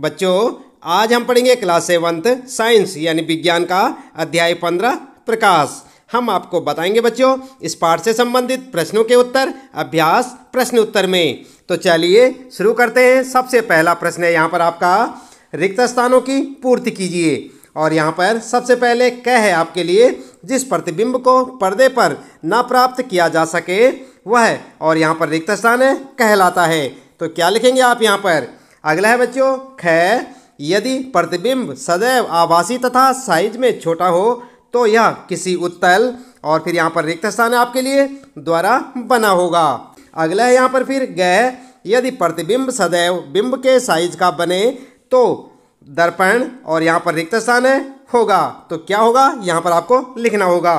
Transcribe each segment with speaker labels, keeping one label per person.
Speaker 1: बच्चों आज हम पढ़ेंगे क्लास सेवंथ साइंस यानी विज्ञान का अध्याय पंद्रह प्रकाश हम आपको बताएंगे बच्चों इस पाठ से संबंधित प्रश्नों के उत्तर अभ्यास प्रश्न उत्तर में तो चलिए शुरू करते हैं सबसे पहला प्रश्न है यहाँ पर आपका रिक्त स्थानों की पूर्ति कीजिए और यहाँ पर सबसे पहले कह है आपके लिए जिस प्रतिबिंब को पर्दे पर ना प्राप्त किया जा सके वह और यहाँ पर रिक्त स्थान कहलाता है तो क्या लिखेंगे आप यहाँ पर अगला है बच्चों ख यदि प्रतिबिंब सदैव आभासी तथा साइज में छोटा हो तो यह किसी उत्तल और फिर यहाँ पर रिक्त स्थान आपके लिए द्वारा बना होगा अगला है यहाँ पर फिर ग यदि प्रतिबिंब सदैव बिंब के साइज का बने तो दर्पण और यहाँ पर रिक्त स्थान है होगा तो क्या होगा यहाँ पर आपको लिखना होगा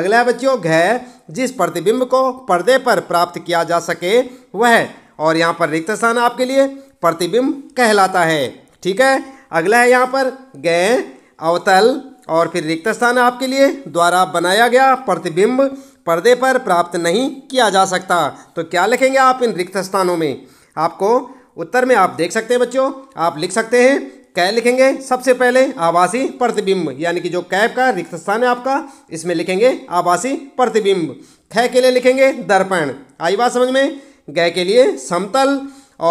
Speaker 1: अगला है बच्चों घ जिस प्रतिबिंब को पर्दे पर प्राप्त किया जा सके वह और यहाँ पर रिक्त स्थान आपके लिए प्रतिबिंब कहलाता है ठीक है अगला है यहाँ पर गय अवतल और फिर रिक्त स्थान आपके लिए द्वारा बनाया गया प्रतिबिंब पर्दे पर प्राप्त नहीं किया जा सकता तो क्या लिखेंगे आप इन रिक्त स्थानों में आपको उत्तर में आप देख सकते हैं बच्चों आप लिख सकते हैं कै लिखेंगे सबसे पहले आवासीय प्रतिबिंब यानी कि जो कैब का रिक्त स्थान है आपका इसमें लिखेंगे आवासीय प्रतिबिंब ख के लिए लिखेंगे दर्पण आई बात समझ में गय के लिए समतल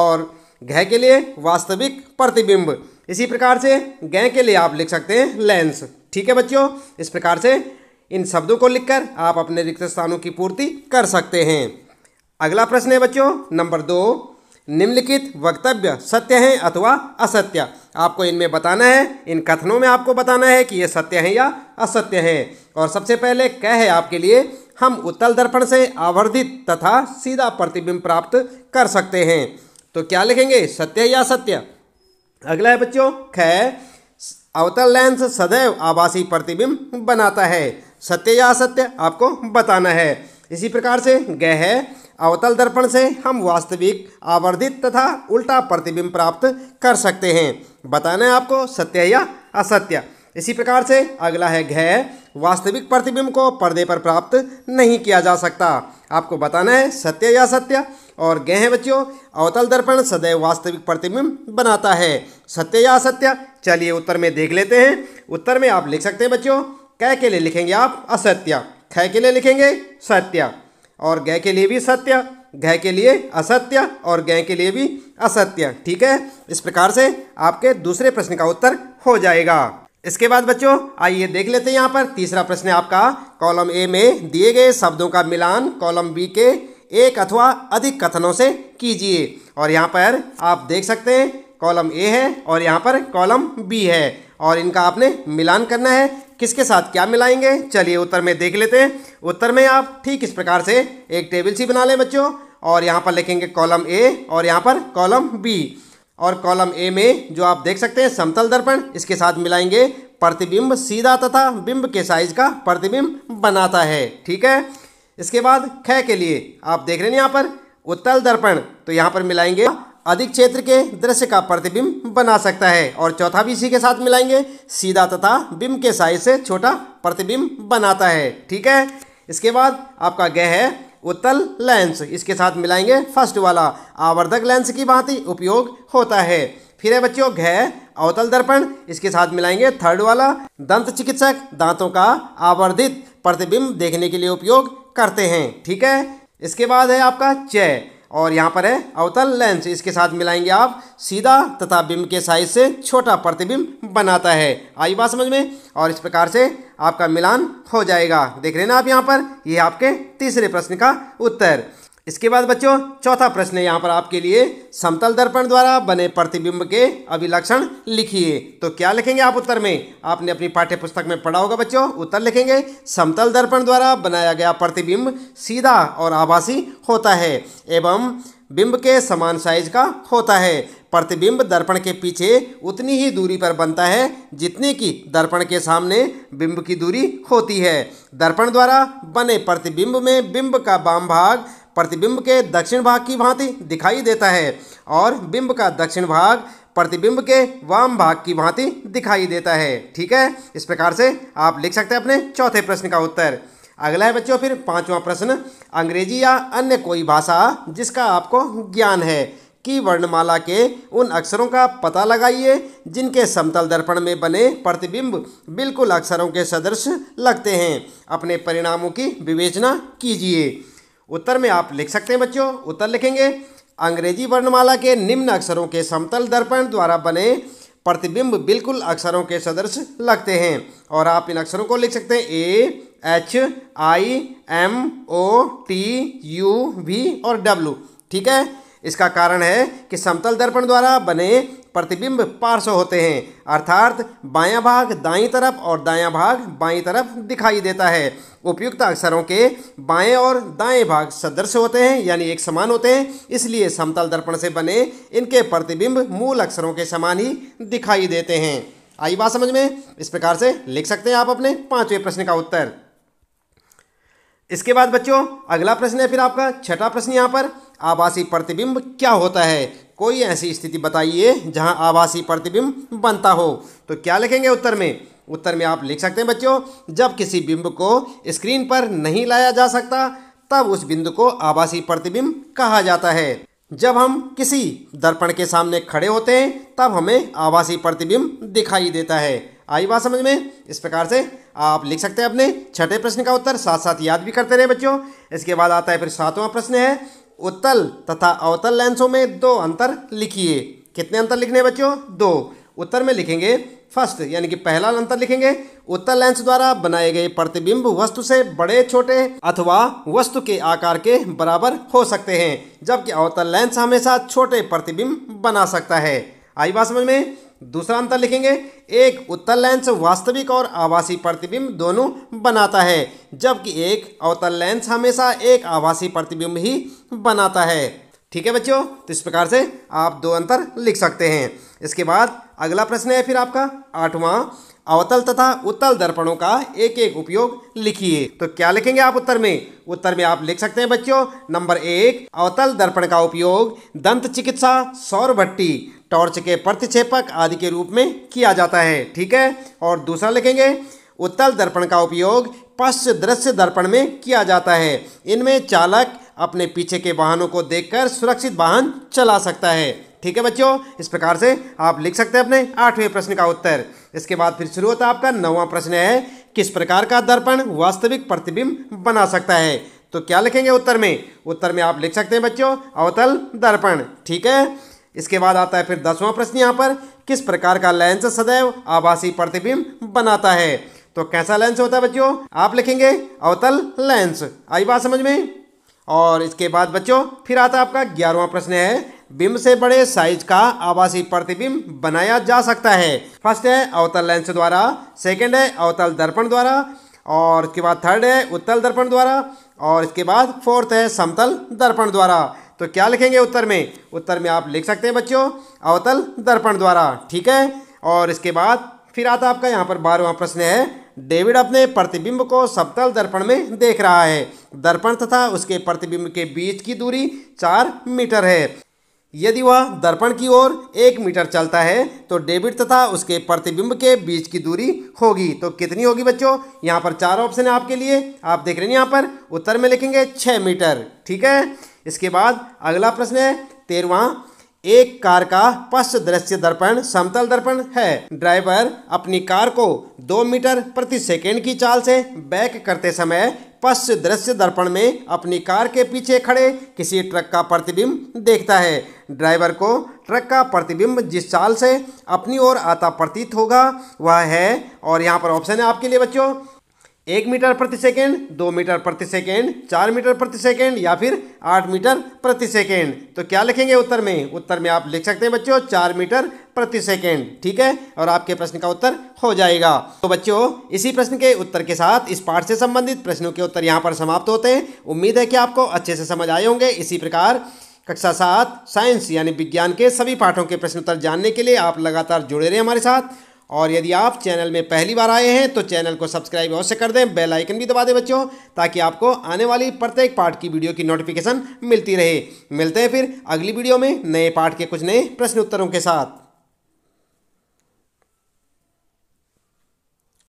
Speaker 1: और गह के लिए वास्तविक प्रतिबिंब इसी प्रकार से गह के लिए आप लिख सकते हैं लेंस ठीक है बच्चों इस प्रकार से इन शब्दों को लिखकर आप अपने रिक्त स्थानों की पूर्ति कर सकते हैं अगला प्रश्न है बच्चों नंबर दो निम्नलिखित वक्तव्य सत्य हैं अथवा असत्य आपको इनमें बताना है इन कथनों में आपको बताना है कि ये सत्य हैं या असत्य हैं और सबसे पहले कह है आपके लिए हम उत्तल दर्पण से आवर्धित तथा सीधा प्रतिबिंब प्राप्त कर सकते हैं तो क्या लिखेंगे सत्य या सत्य अगला है बच्चों ख अवतल लेंस सदैव आभासी प्रतिबिंब बनाता है सत्य या असत्य आपको बताना है इसी प्रकार से गह है अवतल दर्पण से हम वास्तविक आवर्धित तथा उल्टा प्रतिबिंब प्राप्त कर सकते हैं बताना है आपको सत्य या असत्य इसी प्रकार से अगला है घ वास्तविक प्रतिबिंब को पर्दे पर प्राप्त नहीं किया जा सकता आपको बताना है सत्य या सत्य और गए हैं बच्चों अवतल दर्पण सदैव वास्तविक प्रतिबिंब बनाता है सत्य या असत्य चलिए उत्तर में देख लेते हैं उत्तर में आप लिख सकते हैं बच्चों कै के लिए लिखेंगे आप असत्य खय के लिए लिखेंगे सत्य और गय के लिए भी सत्य गय के लिए असत्य और गय के लिए भी असत्य ठीक है इस प्रकार से आपके दूसरे प्रश्न का उत्तर हो जाएगा इसके बाद बच्चों आइए देख लेते हैं यहाँ पर तीसरा प्रश्न आपका कॉलम ए में दिए गए शब्दों का मिलान कॉलम बी के एक अथवा अधिक कथनों से कीजिए और यहाँ पर आप देख सकते हैं कॉलम ए है और यहाँ पर कॉलम बी है और इनका आपने मिलान करना है किसके साथ क्या मिलाएंगे चलिए उत्तर में देख लेते हैं उत्तर में आप ठीक इस प्रकार से एक टेबल सी बना लें बच्चों और यहाँ पर लिखेंगे कॉलम ए और यहाँ पर कॉलम बी और कॉलम ए में जो आप देख सकते हैं समतल दर्पण इसके साथ मिलाएंगे प्रतिबिंब सीधा तथा बिंब के साइज का प्रतिबिंब बनाता है ठीक है इसके बाद ख के लिए आप देख रहे हैं यहाँ पर उत्तल दर्पण तो यहाँ पर मिलाएंगे अधिक क्षेत्र के दृश्य का प्रतिबिंब बना सकता है और चौथा भी इसी के साथ मिलाएंगे सीधा तथा बिंब के साइज से छोटा प्रतिबिंब बनाता है ठीक है इसके बाद आपका गह है उत्तल लेंस इसके साथ मिलाएंगे फर्स्ट वाला आवर्धक लेंस की भांति उपयोग होता है फिर है बच्चों घह अवतल दर्पण इसके साथ मिलाएंगे थर्ड वाला दंत चिकित्सक दांतों का आवर्धित प्रतिबिंब देखने के लिए उपयोग करते हैं ठीक है इसके बाद है आपका चय और यहाँ पर है अवतल लेंस इसके साथ मिलाएंगे आप सीधा तथा बिंब के साइज से छोटा प्रतिबिंब बनाता है आई बात समझ में और इस प्रकार से आपका मिलान हो जाएगा देख रहे ना आप यहाँ पर ये आपके तीसरे प्रश्न का उत्तर इसके बाद बच्चों चौथा प्रश्न है यहाँ पर आपके लिए समतल दर्पण द्वारा बने प्रतिबिंब के अभिलक्षण लिखिए तो क्या लिखेंगे आप उत्तर में आपने अपनी पाठ्य पुस्तक में पढ़ा होगा बच्चों उत्तर लिखेंगे समतल दर्पण द्वारा बनाया गया प्रतिबिंब सीधा और आभासी होता है एवं बिंब के समान साइज का होता है प्रतिबिंब दर्पण के पीछे उतनी ही दूरी पर बनता है जितनी की दर्पण के सामने बिंब की दूरी होती है दर्पण द्वारा बने प्रतिबिंब में बिंब का वाम भाग प्रतिबिंब के दक्षिण भाग की भांति दिखाई देता है और बिंब का दक्षिण भाग प्रतिबिंब के वाम भाग की भांति दिखाई देता है ठीक है इस प्रकार से आप लिख सकते हैं अपने चौथे प्रश्न का उत्तर अगला है बच्चों फिर पांचवा प्रश्न अंग्रेजी या अन्य कोई भाषा जिसका आपको ज्ञान है की वर्णमाला के उन अक्षरों का पता लगाइए जिनके समतल दर्पण में बने प्रतिबिंब बिल्कुल अक्षरों के सदृश लगते हैं अपने परिणामों की विवेचना कीजिए उत्तर में आप लिख सकते हैं बच्चों उत्तर लिखेंगे अंग्रेजी वर्णमाला के निम्न अक्षरों के समतल दर्पण द्वारा बने प्रतिबिंब बिल्कुल अक्षरों के सदृश लगते हैं और आप इन अक्षरों को लिख सकते हैं A H I M O T U V और डब्लू ठीक है इसका कारण है कि समतल दर्पण द्वारा बने प्रतिबिंब पार्श्व होते हैं अर्थात बायां भाग दाईं तरफ और दायां भाग बाईं तरफ दिखाई देता है उपयुक्त अक्षरों के बाएं और दाएं भाग सदृश होते हैं यानी एक समान होते हैं इसलिए समतल दर्पण से बने इनके प्रतिबिंब मूल अक्षरों के समान ही दिखाई देते हैं आई बात समझ में इस प्रकार से लिख सकते हैं आप अपने पांचवें प्रश्न का उत्तर इसके बाद बच्चों अगला प्रश्न है फिर आपका छठा प्रश्न यहाँ पर आवासीय प्रतिबिंब क्या होता है कोई ऐसी स्थिति बताइए जहां आभासी प्रतिबिंब बनता हो तो क्या लिखेंगे उत्तर में उत्तर में आप लिख सकते हैं बच्चों जब किसी बिंब को स्क्रीन पर नहीं लाया जा सकता तब उस बिंदु को आभासी प्रतिबिंब कहा जाता है जब हम किसी दर्पण के सामने खड़े होते हैं तब हमें आभासी प्रतिबिंब दिखाई देता है आई बात समझ में इस प्रकार से आप लिख सकते हैं अपने छठे प्रश्न का उत्तर साथ साथ याद भी करते रहे बच्चों इसके बाद आता है फिर सातवां प्रश्न है उत्तल तथा अवतल लेंसों में दो अंतर लिखिए कितने अंतर लिखने बच्चों दो उत्तर में लिखेंगे फर्स्ट यानी कि पहला अंतर लिखेंगे उत्तर लेंस द्वारा बनाए गए प्रतिबिंब वस्तु से बड़े छोटे अथवा वस्तु के आकार के बराबर हो सकते हैं जबकि अवतल लेंस हमेशा छोटे प्रतिबिंब बना सकता है आई बात समझ में दूसरा अंतर लिखेंगे एक उत्तल लेंस वास्तविक और आभासी प्रतिबिंब दोनों बनाता है जबकि एक अवतल लेंस हमेशा एक आभासी प्रतिबिंब ही बनाता है ठीक है बच्चों तो इस प्रकार से आप दो अंतर लिख सकते हैं इसके बाद अगला प्रश्न है फिर आपका आठवां अवतल तथा उत्तल दर्पणों का एक एक उपयोग लिखिए तो क्या लिखेंगे आप उत्तर में उत्तर में आप लिख सकते हैं बच्चों नंबर एक अवतल दर्पण का उपयोग दंत चिकित्सा सौर भट्टी टॉर्च के प्रतिक्षेपक आदि के रूप में किया जाता है ठीक है और दूसरा लिखेंगे उत्तल दर्पण का उपयोग पश्च दृश्य दर्पण में किया जाता है इनमें चालक अपने पीछे के वाहनों को देखकर सुरक्षित वाहन चला सकता है ठीक है बच्चों इस प्रकार से आप लिख सकते हैं अपने आठवें प्रश्न का उत्तर इसके बाद फिर शुरू होता है आपका नवा प्रश्न है किस प्रकार का दर्पण वास्तविक प्रतिबिंब बना सकता है तो क्या लिखेंगे उत्तर में उत्तर में आप लिख सकते हैं बच्चों अवतल दर्पण ठीक है इसके बाद आता है फिर दसवां प्रश्न यहाँ पर किस प्रकार का लेंस सदैव आभासी प्रतिबिंब बनाता है तो कैसा लेंस होता है बच्चों आप लिखेंगे अवतल लेंस आई बात समझ में और इसके बाद बच्चों फिर आता आपका ग्यारहवा प्रश्न है बिंब से बड़े साइज का आवासीय प्रतिबिंब बनाया जा सकता है फर्स्ट है अवतल लेंस द्वारा सेकंड है अवतल दर्पण द्वारा और इसके बाद थर्ड है उत्तल दर्पण द्वारा और इसके बाद फोर्थ है समतल दर्पण द्वारा तो क्या लिखेंगे उत्तर में उत्तर में आप लिख सकते हैं बच्चों अवतल दर्पण द्वारा ठीक है और इसके बाद फिर आता आपका यहाँ पर बारहवा प्रश्न है डेविड अपने प्रतिबिंब को सबतल दर्पण में देख रहा है दर्पण तथा उसके प्रतिबिंब के बीच की दूरी चार मीटर है यदि वह दर्पण की ओर एक मीटर चलता है तो डेबिट तथा उसके प्रतिबिंब के बीच की दूरी होगी तो कितनी होगी बच्चों यहाँ पर चार ऑप्शन है आपके लिए आप देख रहे हैं यहाँ पर उत्तर में लिखेंगे छः मीटर ठीक है इसके बाद अगला प्रश्न है तेरवा एक कार का पश्च दृश्य दर्पण समतल दर्पण है ड्राइवर अपनी कार को दो मीटर प्रति सेकेंड की चाल से बैक करते समय पश्च दृश्य दर्पण में अपनी कार के पीछे खड़े किसी ट्रक का प्रतिबिंब देखता है ड्राइवर को ट्रक का प्रतिबिंब जिस चाल से अपनी ओर आता प्रतीत होगा वह है और यहाँ पर ऑप्शन है आपके लिए बच्चों एक मीटर प्रति सेकेंड दो मीटर प्रति सेकेंड चार मीटर प्रति सेकेंड या फिर आठ मीटर प्रति सेकेंड तो क्या लिखेंगे उत्तर में उत्तर में आप लिख सकते हैं बच्चों चार मीटर प्रति सेकेंड ठीक है और आपके प्रश्न का उत्तर हो जाएगा तो बच्चों इसी प्रश्न के उत्तर के साथ इस पाठ से संबंधित प्रश्नों के उत्तर यहाँ पर समाप्त होते हैं उम्मीद है कि आपको अच्छे से समझ आए होंगे इसी प्रकार कक्षा सात साइंस यानी विज्ञान के सभी पाठों के प्रश्न उत्तर जानने के लिए आप लगातार जुड़े रहे हमारे साथ और यदि आप चैनल में पहली बार आए हैं तो चैनल को सब्सक्राइब अवश्य कर दें बेल आइकन भी दबा दें बच्चों ताकि आपको आने वाली प्रत्येक पार्ट की वीडियो की नोटिफिकेशन मिलती रहे मिलते हैं फिर अगली वीडियो में नए पार्ट के कुछ नए प्रश्न उत्तरों के साथ